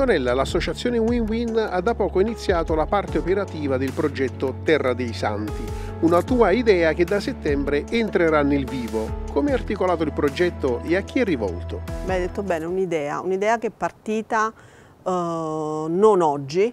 Antonella l'associazione Win-Win ha da poco iniziato la parte operativa del progetto Terra dei Santi, una tua idea che da settembre entrerà nel vivo. Come è articolato il progetto e a chi è rivolto? Beh, hai detto bene, un'idea, un'idea che è partita eh, non oggi,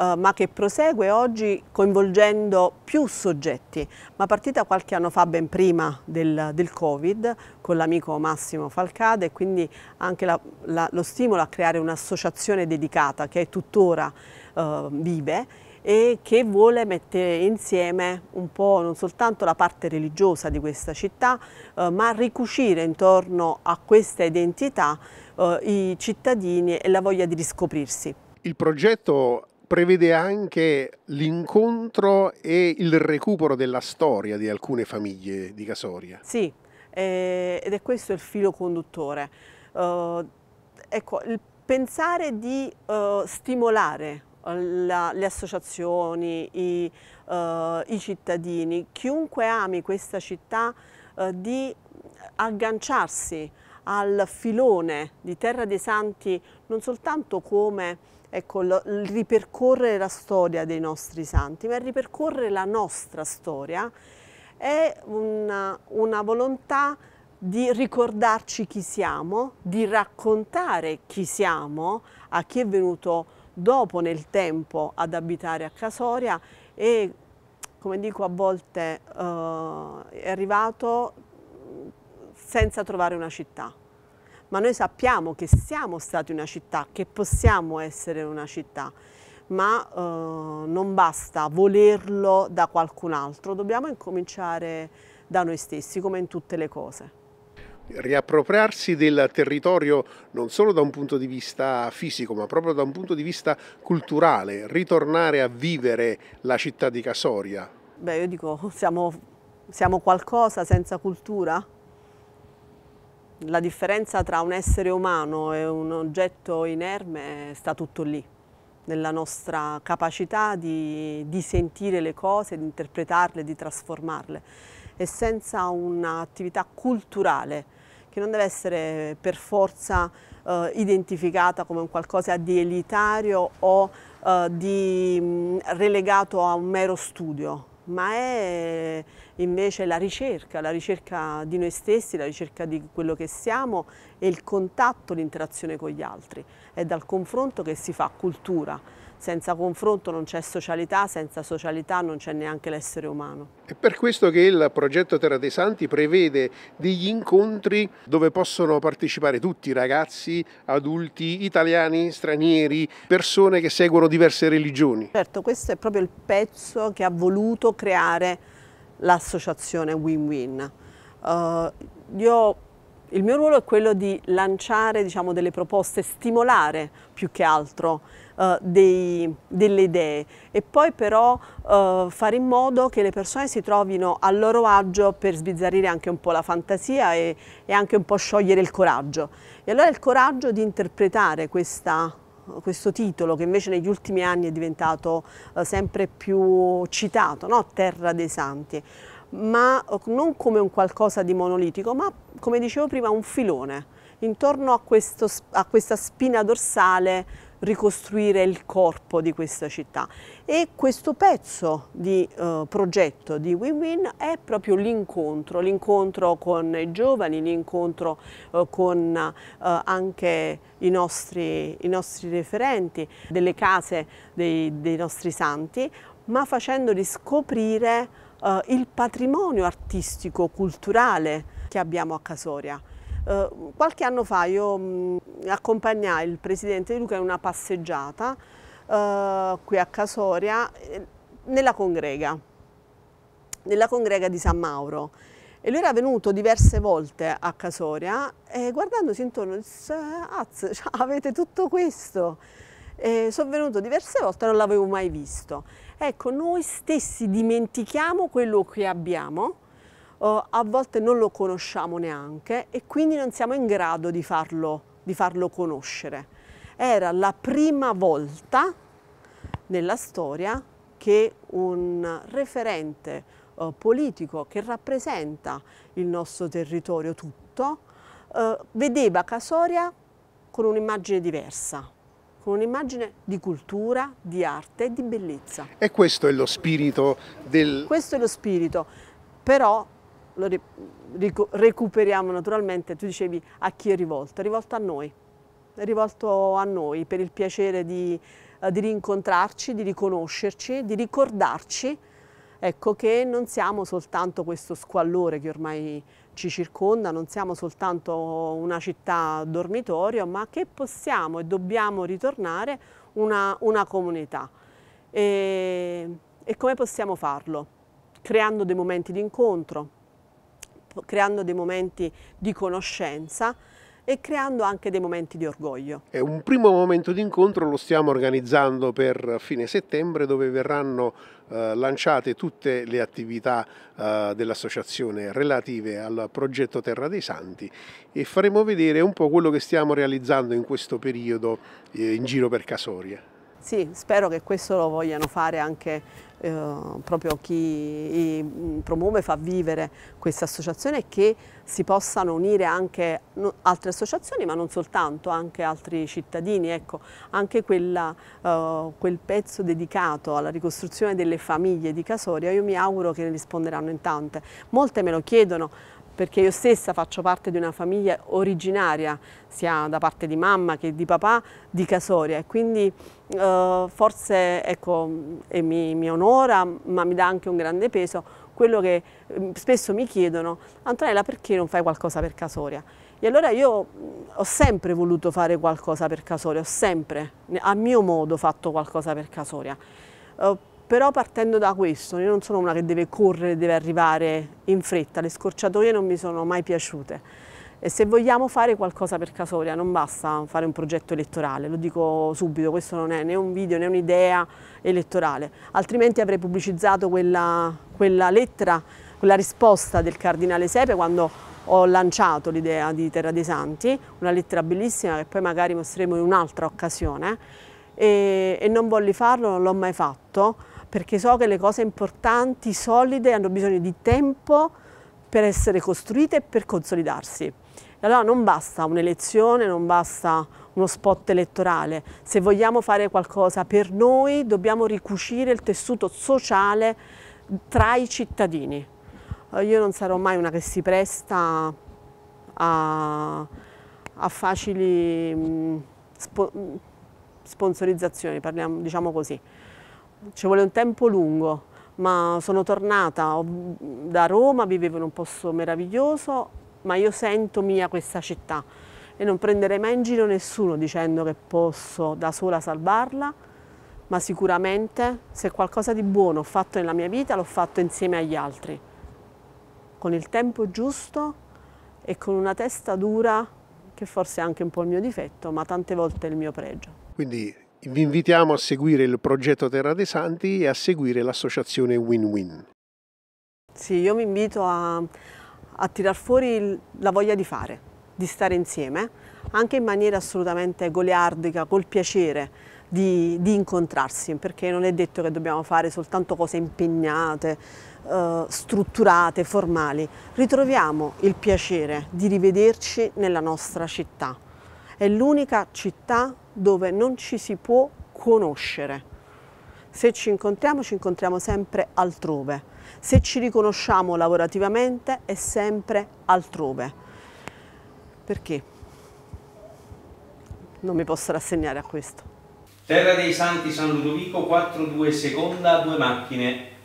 eh, ma che prosegue oggi coinvolgendo più soggetti, ma partita qualche anno fa ben prima del, del Covid con l'amico Massimo Falcade e quindi anche la, la, lo stimolo a creare un'associazione dedicata che è tuttora eh, vive e che vuole mettere insieme un po' non soltanto la parte religiosa di questa città, eh, ma ricucire intorno a questa identità eh, i cittadini e la voglia di riscoprirsi. Il progetto prevede anche l'incontro e il recupero della storia di alcune famiglie di Casoria. Sì, eh, ed è questo il filo conduttore. Uh, ecco, il pensare di uh, stimolare la, le associazioni, i, uh, i, cittadini, chiunque ami questa città, di agganciarsi al filone di Terra dei Santi non soltanto come ecco, lo, ripercorrere la storia dei nostri santi, ma ripercorrere la nostra storia è una, una volontà di ricordarci chi siamo, di raccontare chi siamo a chi è venuto dopo nel tempo ad abitare a Casoria e come dico a volte eh, è arrivato senza trovare una città ma noi sappiamo che siamo stati una città, che possiamo essere una città, ma eh, non basta volerlo da qualcun altro, dobbiamo incominciare da noi stessi, come in tutte le cose riappropriarsi del territorio non solo da un punto di vista fisico ma proprio da un punto di vista culturale, ritornare a vivere la città di Casoria? Beh io dico siamo, siamo qualcosa senza cultura? La differenza tra un essere umano e un oggetto inerme sta tutto lì, nella nostra capacità di, di sentire le cose, di interpretarle, di trasformarle. E senza un'attività culturale, che non deve essere per forza eh, identificata come un qualcosa di elitario o eh, di, mh, relegato a un mero studio, ma è invece la ricerca, la ricerca di noi stessi, la ricerca di quello che siamo e il contatto, l'interazione con gli altri. È dal confronto che si fa cultura. Senza confronto non c'è socialità, senza socialità non c'è neanche l'essere umano. È per questo che il progetto Terra dei Santi prevede degli incontri dove possono partecipare tutti, ragazzi, adulti, italiani, stranieri, persone che seguono diverse religioni. Certo, questo è proprio il pezzo che ha voluto creare l'associazione win-win. Uh, io, il mio ruolo è quello di lanciare diciamo, delle proposte, stimolare più che altro uh, dei, delle idee e poi però uh, fare in modo che le persone si trovino a loro agio per sbizzarrire anche un po' la fantasia e, e anche un po' sciogliere il coraggio. E allora il coraggio di interpretare questa questo titolo che invece negli ultimi anni è diventato eh, sempre più citato, no? Terra dei Santi, ma eh, non come un qualcosa di monolitico, ma come dicevo prima un filone intorno a, questo, a questa spina dorsale ricostruire il corpo di questa città e questo pezzo di eh, progetto di Win-Win è proprio l'incontro, l'incontro con i giovani, l'incontro eh, con eh, anche i nostri, i nostri, referenti delle case dei, dei nostri santi, ma facendoli scoprire eh, il patrimonio artistico, culturale che abbiamo a Casoria. Eh, qualche anno fa io mh, mm, accompagnai il presidente di Luca in una passeggiata uh, qui a Casoria eh, nella congrega, nella congrega di San Mauro. E lui era venuto diverse volte a Casoria e guardandosi intorno disse, Az, cioè, avete tutto questo? E sono venuto diverse volte e non l'avevo mai visto. Ecco, noi stessi dimentichiamo quello che abbiamo, eh, a volte non lo conosciamo neanche e quindi non siamo in grado di farlo, di farlo conoscere. Era la prima volta nella storia che un referente eh, politico che rappresenta il nostro territorio tutto eh, vedeva Casoria con un'immagine diversa, con un'immagine di cultura, di arte e di bellezza. E questo è lo spirito del... Questo è lo spirito, però lo recuperiamo naturalmente, tu dicevi a chi è rivolto, è rivolto a noi, è rivolto a noi per il piacere di, eh, di rincontrarci, di riconoscerci, di ricordarci ecco, che non siamo soltanto questo squallore che ormai ci circonda, non siamo soltanto una città dormitorio, ma che possiamo e dobbiamo ritornare una, una comunità. E, e come possiamo farlo? Creando dei momenti di incontro, creando dei momenti di conoscenza e creando anche dei momenti di orgoglio. È un primo momento di incontro lo stiamo organizzando per fine settembre dove verranno eh, lanciate tutte le attività eh, dell'associazione relative al progetto Terra dei Santi e faremo vedere un po' quello che stiamo realizzando in questo periodo eh, in giro per Casoria. Sì, spero che questo lo vogliano fare anche eh, proprio chi promuove e fa vivere questa associazione e che si possano unire anche altre associazioni, ma non soltanto, anche altri cittadini. Ecco, anche quella, eh, quel pezzo dedicato alla ricostruzione delle famiglie di Casoria, io mi auguro che ne risponderanno in tante. Molte me lo chiedono, perché io stessa faccio parte di una famiglia originaria, sia da parte di mamma che di papà, di Casoria e quindi eh, forse ecco, e mi, mi onora ma mi dà anche un grande peso quello che mm, spesso mi chiedono, Antonella perché non fai qualcosa per Casoria? E allora io mm, ho sempre voluto fare qualcosa per Casoria, ho sempre, a mio modo, fatto qualcosa per Casoria. Però partendo da questo, io non sono una che deve correre, deve arrivare in fretta, le scorciatoie non mi sono mai piaciute. E se vogliamo fare qualcosa per Casoria non basta fare un progetto elettorale, lo dico subito, questo non è né un video né un'idea elettorale, altrimenti avrei pubblicizzato quella, quella lettera, quella risposta del Cardinale Sepe quando ho lanciato l'idea di Terra dei Santi, una lettera bellissima che poi magari mostreremo in un'altra occasione e, e non volli farlo, non l'ho mai fatto perché so che le cose importanti, solide, hanno bisogno di tempo per essere costruite e per consolidarsi. E allora non basta un'elezione, non basta uno spot elettorale. Se vogliamo fare qualcosa per noi dobbiamo ricucire il tessuto sociale tra i cittadini. Eh, io non sarò mai una che si presta a, a facili mm, spo, mm, sponsorizzazioni, parliamo, diciamo così. Ci vuole un tempo lungo, ma sono tornata mm, da Roma, vivevo in un posto meraviglioso, ma io sento mia questa città e non prenderei mai in giro nessuno dicendo che posso da sola salvarla, ma sicuramente se qualcosa di buono ho fatto nella mia vita l'ho fatto insieme agli altri, con il tempo giusto e con una testa dura che forse è anche un po' il mio difetto, ma tante volte è il mio pregio. Quindi vi invitiamo a seguire il progetto Terra dei Santi e a seguire l'associazione Win-Win. Sì, io mi invito a, a tirar fuori la voglia di fare, di stare insieme, anche in maniera assolutamente goliardica, col piacere di, di incontrarsi, perché non è detto che dobbiamo fare soltanto cose impegnate, eh, strutturate, formali. Ritroviamo il piacere di rivederci nella nostra città. È l'unica città dove non ci si può conoscere. Se ci incontriamo, ci incontriamo sempre altrove. Se ci riconosciamo lavorativamente, è sempre altrove. Perché? Non mi posso rassegnare a questo. Terra dei Santi San Ludovico 4-2 seconda, due macchine,